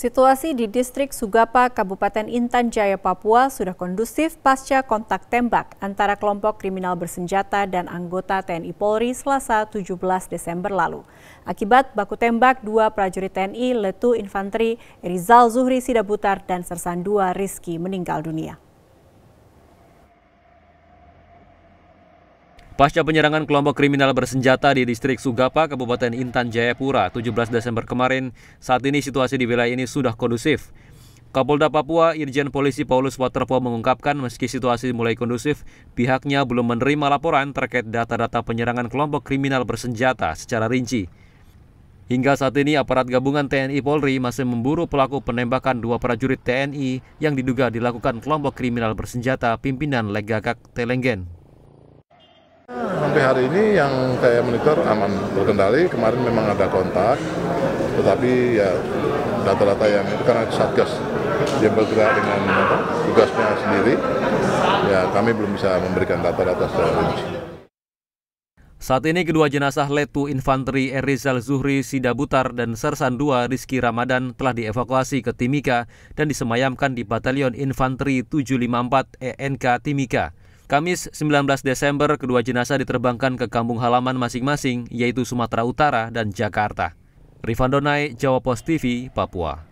Situasi di distrik Sugapa, Kabupaten Intan Jaya, Papua sudah kondusif pasca kontak tembak antara kelompok kriminal bersenjata dan anggota TNI Polri selasa 17 Desember lalu. Akibat baku tembak, dua prajurit TNI, Letu Infanteri, Rizal Zuhri Sidabutar, dan Sersan II Rizki meninggal dunia. Pasca penyerangan kelompok kriminal bersenjata di distrik Sugapa, Kabupaten Intan Jayapura, 17 Desember kemarin, saat ini situasi di wilayah ini sudah kondusif. Kapolda Papua, Irjen Polisi Paulus Waterpo mengungkapkan meski situasi mulai kondusif, pihaknya belum menerima laporan terkait data-data penyerangan kelompok kriminal bersenjata secara rinci. Hingga saat ini, aparat gabungan TNI Polri masih memburu pelaku penembakan dua prajurit TNI yang diduga dilakukan kelompok kriminal bersenjata pimpinan Legakak Telenggen sampai hari ini yang saya monitor aman terkendali. Kemarin memang ada kontak, tetapi ya data-data yang itu karena satgas dia bergerak dengan tugasnya sendiri, ya kami belum bisa memberikan data-data secara rinci. Saat ini kedua jenazah Letu Infanteri Erizal Zuhri Sidabutar dan Sersan II Rizky Ramadan telah dievakuasi ke Timika dan disemayamkan di Batalion Infanteri 754 ENK e Timika. Kamis 19 Desember, kedua jenazah diterbangkan ke kampung halaman masing-masing, yaitu Sumatera Utara dan Jakarta. Rifandonai, Jawa Post TV, Papua.